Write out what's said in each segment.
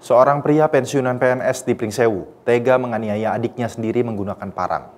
Seorang pria pensiunan PNS di Pringsewu tega menganiaya adiknya sendiri menggunakan parang.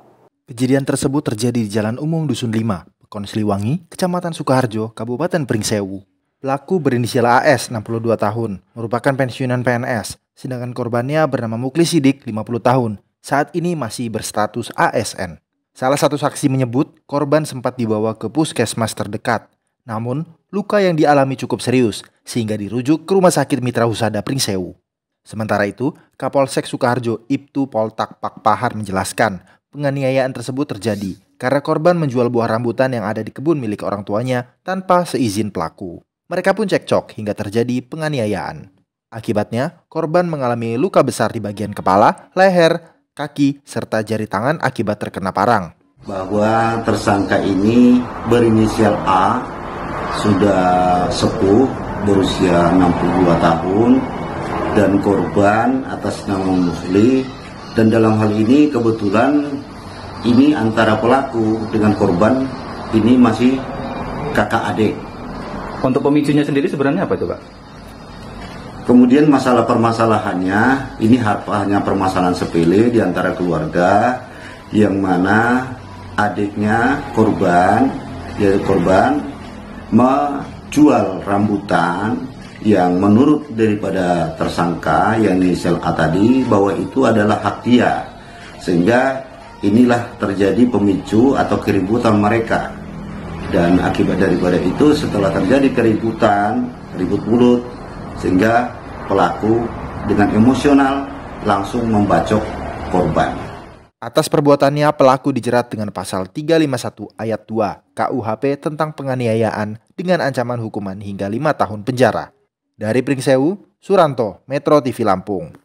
Kejadian tersebut terjadi di Jalan Umum Dusun lima, Pekon Sliwangi, Kecamatan Sukoharjo, Kabupaten Pringsewu. Pelaku berinisial AS, 62 tahun, merupakan pensiunan PNS, sedangkan korbannya bernama Muklisidik, Sidik, 50 tahun, saat ini masih berstatus ASN. Salah satu saksi menyebut korban sempat dibawa ke puskesmas terdekat. Namun, luka yang dialami cukup serius, sehingga dirujuk ke Rumah Sakit Mitra Husada Pringsewu. Sementara itu, Kapolsek Sukoharjo Iptu Poltak Pak Pahar menjelaskan, penganiayaan tersebut terjadi karena korban menjual buah rambutan yang ada di kebun milik orang tuanya tanpa seizin pelaku. Mereka pun cekcok hingga terjadi penganiayaan. Akibatnya, korban mengalami luka besar di bagian kepala, leher, kaki, serta jari tangan akibat terkena parang. Bahwa tersangka ini berinisial A, sudah sepuh, berusia 62 tahun, dan korban atas nama Mufli dan dalam hal ini kebetulan ini antara pelaku dengan korban ini masih kakak adik. Untuk pemicunya sendiri sebenarnya apa itu Pak? Kemudian masalah permasalahannya ini hanya permasalahan sepele di antara keluarga yang mana adiknya korban yaitu korban menjual rambutan yang menurut daripada tersangka yang inisial A tadi bahwa itu adalah hak dia sehingga inilah terjadi pemicu atau keributan mereka dan akibat daripada itu setelah terjadi keributan ribut mulut sehingga pelaku dengan emosional langsung membacok korban Atas perbuatannya, pelaku dijerat dengan pasal 351 ayat 2 KUHP tentang penganiayaan dengan ancaman hukuman hingga 5 tahun penjara. Dari Pringsewu, Suranto, Metro TV Lampung.